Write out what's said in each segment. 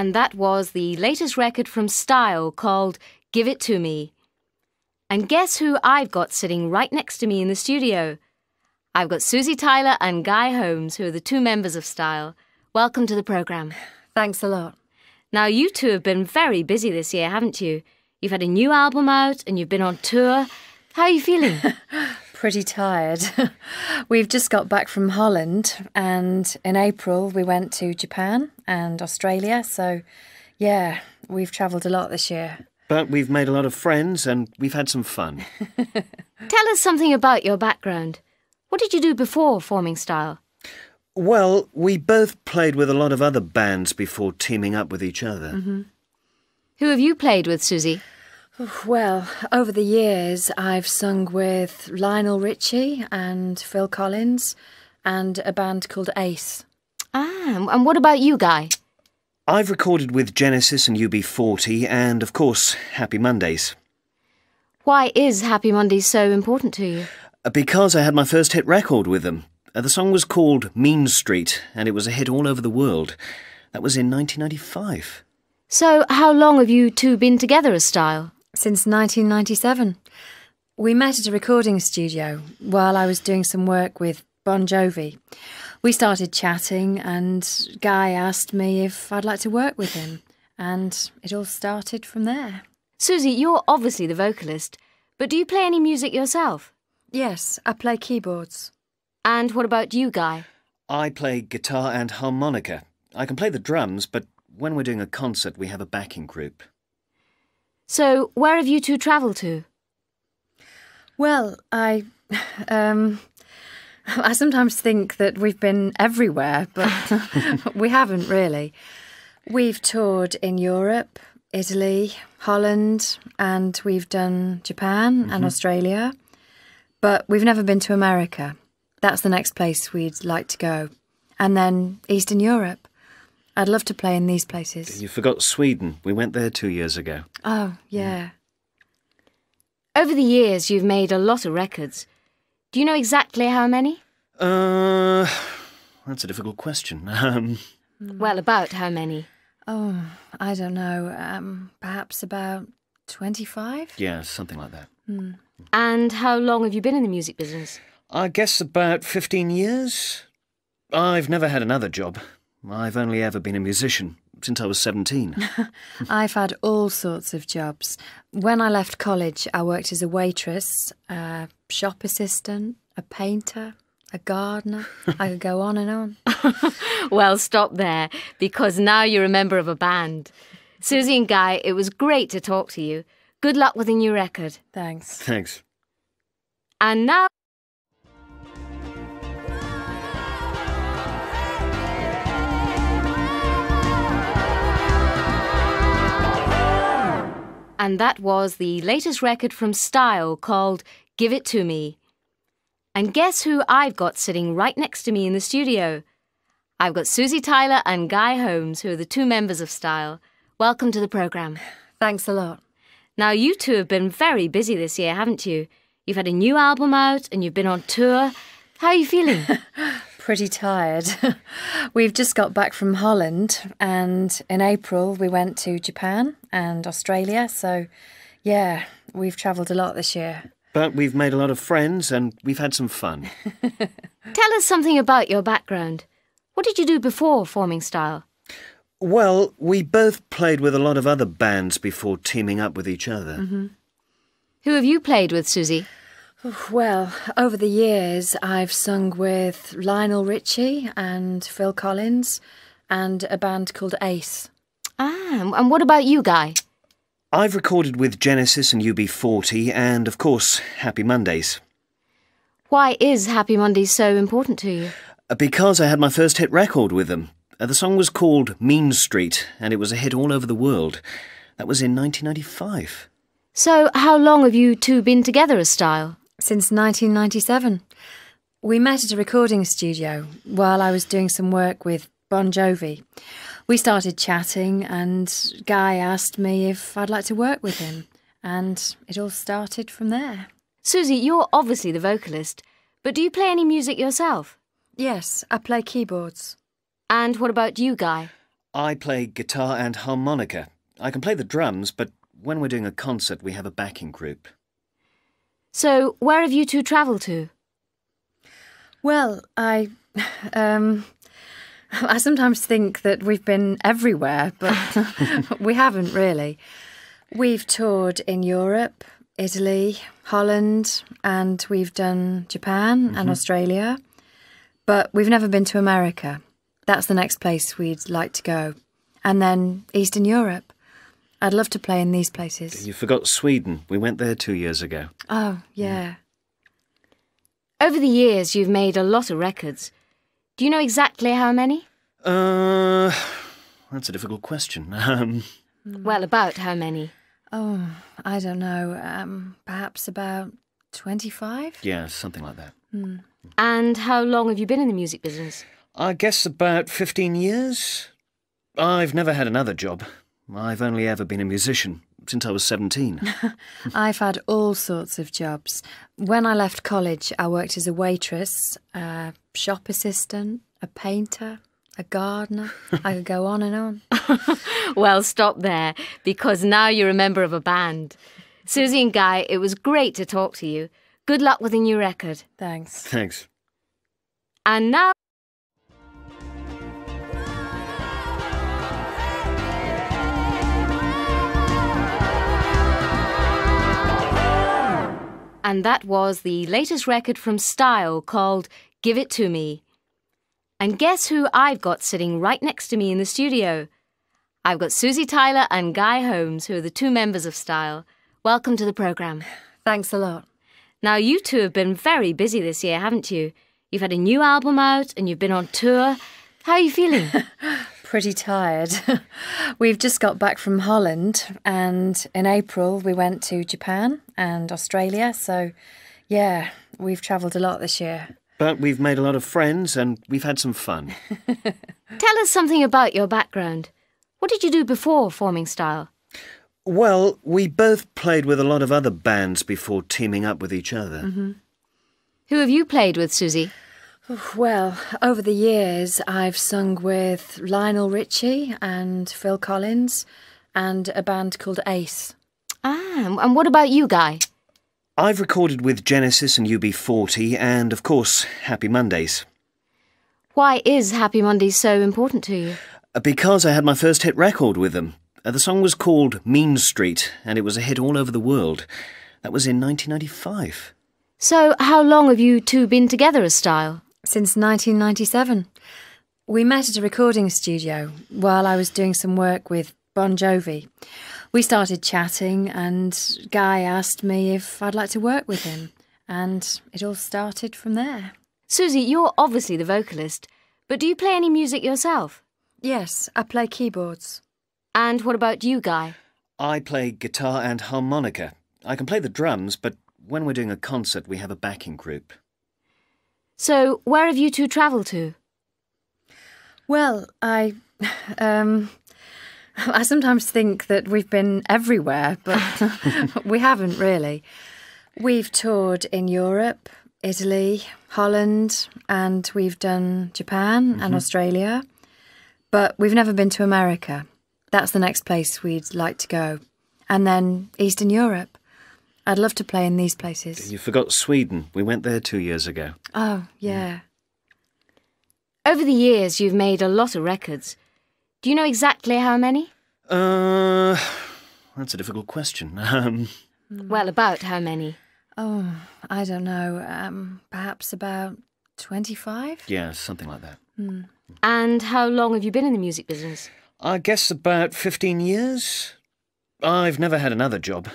and that was the latest record from Style called Give It To Me. And guess who I've got sitting right next to me in the studio? I've got Susie Tyler and Guy Holmes, who are the two members of Style. Welcome to the programme. Thanks a lot. Now, you two have been very busy this year, haven't you? You've had a new album out and you've been on tour. How are you feeling? pretty tired. We've just got back from Holland, and in April we went to Japan and Australia. So, yeah, we've travelled a lot this year. But we've made a lot of friends and we've had some fun. Tell us something about your background. What did you do before forming Style? Well, we both played with a lot of other bands before teaming up with each other. Mm -hmm. Who have you played with, Susie? Well, over the years, I've sung with Lionel Richie and Phil Collins and a band called Ace. Ah, and what about you, Guy? I've recorded with Genesis and UB40 and, of course, Happy Mondays. Why is Happy Mondays so important to you? Because I had my first hit record with them. Uh, the song was called Mean Street and it was a hit all over the world. That was in 1995. So, how long have you two been together as style? since 1997. We met at a recording studio while I was doing some work with Bon Jovi. We started chatting, and Guy asked me if I'd like to work with him, and it all started from there. Susie, you're obviously the vocalist, but do you play any music yourself? Yes, I play keyboards. And what about you, Guy? I play guitar and harmonica. I can play the drums, but when we're doing a concert, we have a backing group. So, where have you two travelled to? Well, I. Um, I sometimes think that we've been everywhere, but we haven't really. We've toured in Europe, Italy, Holland, and we've done Japan mm -hmm. and mm-hmm. Australia. But we've never been to America. That's the next place we'd like to go. And then Eastern Europe. I'd love to play in these places. You forgot Sweden. We went there two years ago. Oh, yeah. Over the years, you've made a lot of records. Do you know exactly how many? Uh, that's a difficult question. Um, well, about how many? Oh, I don't know. Um, perhaps about 25? Yeah, something like that. Mm. And how long have you been in the music business? I guess about 15 years. I've never had another job. I've only ever been a musician, since I was 17. I've had all sorts of jobs. When I left college, I worked as a waitress, a shop assistant, a painter, a gardener. I could go on and on. well, stop there, because now you're a member of a band. Susie and Guy, it was great to talk to you. Good luck with a new record. Thanks. Thanks. And now. and that was the latest record from Style called Give It To Me. And guess who I've got sitting right next to me in the studio? I've got Susie Tyler and Guy Holmes, who are the two members of Style. Welcome to the programme. Thanks a lot. Now, you two have been very busy this year, haven't you? You've had a new album out and you've been on tour. How are you feeling? pretty tired. We've just got back from Holland, and in April we went to Japan and Australia. So, yeah, we've travelled a lot this year. But we've made a lot of friends and we've had some fun. Tell us something about your background. What did you do before forming Style? Well, we both played with a lot of other bands before teaming up with each other. Mm -hmm. Who have you played with, Susie? Well, over the years, I've sung with Lionel Richie and Phil Collins and a band called Ace. Ah, and what about you, Guy? I've recorded with Genesis and UB40 and, of course, Happy Mondays. Why is Happy Mondays so important to you? Because I had my first hit record with them. Uh, the song was called Mean Street, and it was a hit all over the world. That was in 1995. So, how long have you two been together as style? since 1997. We met at a recording studio while I was doing some work with Bon Jovi. We started chatting, and Guy asked me if I'd like to work with him, and it all started from there. Susie, you're obviously the vocalist, but do you play any music yourself? Yes, I play keyboards. And what about you, Guy? I play guitar and harmonica. I can play the drums, but when we're doing a concert, we have a backing group. So, where have you two travelled to? Well, I. Um, I sometimes think that we've been everywhere, but we haven't really. We've toured in Europe, Italy, Holland, and we've done Japan mm -hmm. and mm-hmm. Australia. But we've never been to America. That's the next place we'd like to go. And then Eastern Europe. I'd love to play in these places. You forgot Sweden. We went there two years ago. Oh, yeah. Mm. Over the years, you've made a lot of records. Do you know exactly how many? Uh, that's a difficult question. Um, well, about how many? Oh, I don't know. Um, perhaps about 25? Yeah, something like that. Mm. And how long have you been in the music business? I guess about 15 years. I've never had another job. I've only ever been a musician, since I was 17. I've had all sorts of jobs. When I left college, I worked as a waitress, a shop assistant, a painter, a gardener. I could go on and on. well, stop there, because now you're a member of a band. Susie and Guy, it was great to talk to you. Good luck with a new record. Thanks. Thanks. And now. And that was the latest record from Style called Give It To Me. And guess who I've got sitting right next to me in the studio? I've got Susie Tyler and Guy Holmes, who are the two members of Style. Welcome to the programme. Thanks a lot. Now, you two have been very busy this year, haven't you? You've had a new album out and you've been on tour. How are you feeling? pretty tired. We've just got back from Holland, and in April we went to Japan and Australia. So, yeah, we've travelled a lot this year. But we've made a lot of friends and we've had some fun. Tell us something about your background. What did you do before forming Style? Well, we both played with a lot of other bands before teaming up with each other. Mm -hmm. Who have you played with, Susie? Well, over the years, I've sung with Lionel Richie and Phil Collins and a band called Ace. Ah, and what about you, Guy? I've recorded with Genesis and UB40 and, of course, Happy Mondays. Why is Happy Mondays so important to you? Because I had my first hit record with them. Uh, the song was called Mean Street and it was a hit all over the world. That was in 1995. So, how long have you two been together as style? since 1997. We met at a recording studio while I was doing some work with Bon Jovi. We started chatting, and Guy asked me if I'd like to work with him, and it all started from there. Susie, you're obviously the vocalist, but do you play any music yourself? Yes, I play keyboards. And what about you, Guy? I play guitar and harmonica. I can play the drums, but when we're doing a concert, we have a backing group. So, where have you two travelled to? Well, I. Um, I sometimes think that we've been everywhere, but we haven't really. We've toured in Europe, Italy, Holland, and we've done Japan mm -hmm. and mm-hmm. Australia. But we've never been to America. That's the next place we'd like to go. And then Eastern Europe. I'd love to play in these places. You forgot Sweden. We went there two years ago. Oh, yeah. Over the years, you've made a lot of records. Do you know exactly how many? Uh, that's a difficult question. Um, well, about how many? Oh, I don't know. Um, perhaps about 25? Yeah, something like that. Mm. And how long have you been in the music business? I guess about 15 years. I've never had another job.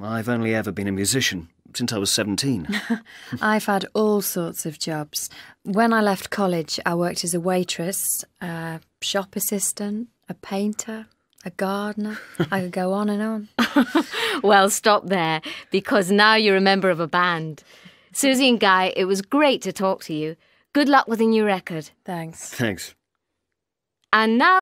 I've only ever been a musician, since I was 17. I've had all sorts of jobs. When I left college, I worked as a waitress, a shop assistant, a painter, a gardener. I could go on and on. well, stop there, because now you're a member of a band. Susie and Guy, it was great to talk to you. Good luck with a new record. Thanks. Thanks. And now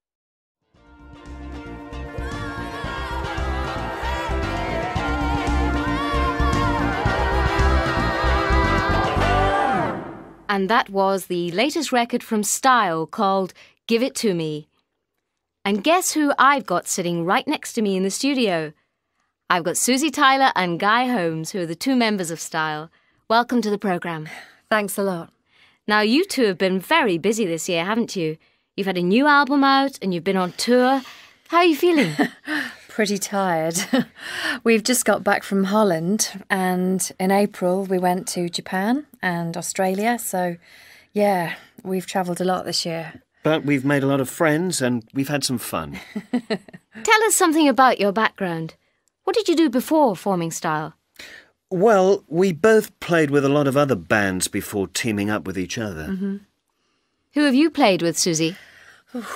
and that was the latest record from Style called Give It To Me. And guess who I've got sitting right next to me in the studio? I've got Susie Tyler and Guy Holmes, who are the two members of Style. Welcome to the programme. Thanks a lot. Now, you two have been very busy this year, haven't you? You've had a new album out and you've been on tour. How are you feeling? Pretty tired. We've just got back from Holland, and in April we went to Japan and Australia. So, yeah, we've travelled a lot this year. But we've made a lot of friends and we've had some fun. Tell us something about your background. What did you do before forming Style? Well, we both played with a lot of other bands before teaming up with each other. Mm -hmm. Who have you played with, Susie?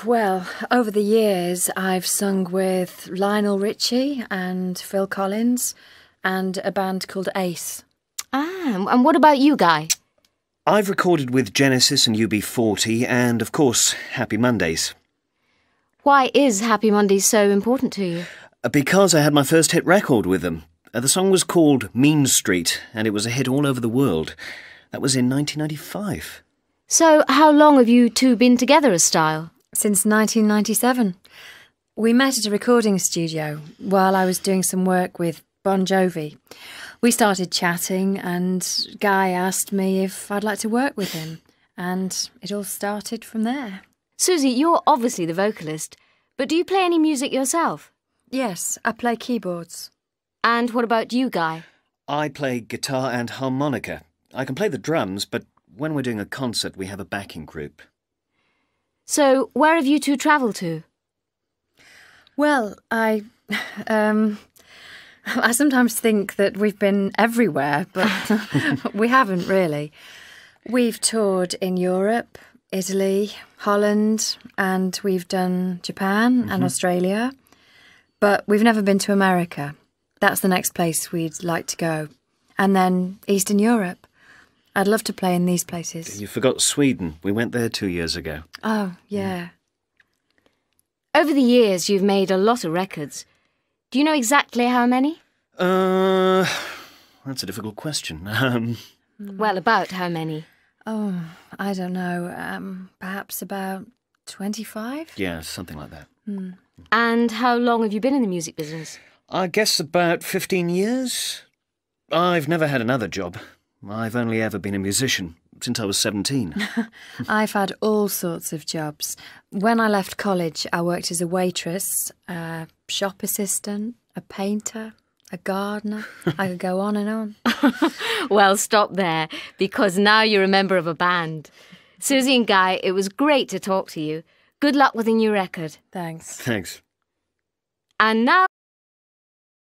Well, over the years, I've sung with Lionel Richie and Phil Collins and a band called Ace. Ah, and what about you, Guy? I've recorded with Genesis and UB40 and, of course, Happy Mondays. Why is Happy Mondays so important to you? Uh, because I had my first hit record with them. Uh, the song was called Mean Street, and it was a hit all over the world. That was in 1995. So, how long have you two been together as Style? Since 1997. We met at a recording studio while I was doing some work with Bon Jovi we started chatting, and Guy asked me if I'd like to work with him, and it all started from there. Susie, you're obviously the vocalist, but do you play any music yourself? Yes, I play keyboards. And what about you, Guy? I play guitar and harmonica. I can play the drums, but when we're doing a concert, we have a backing group. So, where have you two travelled to? Well, I. Um, I sometimes think that we've been everywhere, but we haven't really. We've toured in Europe, Italy, Holland, and we've done Japan mm -hmm. and mm-hmm. Australia, but we've never been to America. That's the next place we'd like to go. And then Eastern Europe. I'd love to play in these places. You forgot Sweden. We went there two years ago. Oh, yeah. yeah. Mm. Over the years, you've made a lot of records. Do you know exactly how many? Uh, that's a difficult question. Um, well, about how many? Oh, I don't know. Um, perhaps about 25? Yeah, something like that. Mm. And how long have you been in the music business? I guess about 15 years. I've never had another job. I've only ever been a musician since I was 17. I've had all sorts of jobs. When I left college, I worked as a waitress, a shop assistant, a painter, a gardener. I could go on and on. well, stop there, because now you're a member of a band. Susie and Guy, it was great to talk to you. Good luck with a new record. Thanks. Thanks. And now.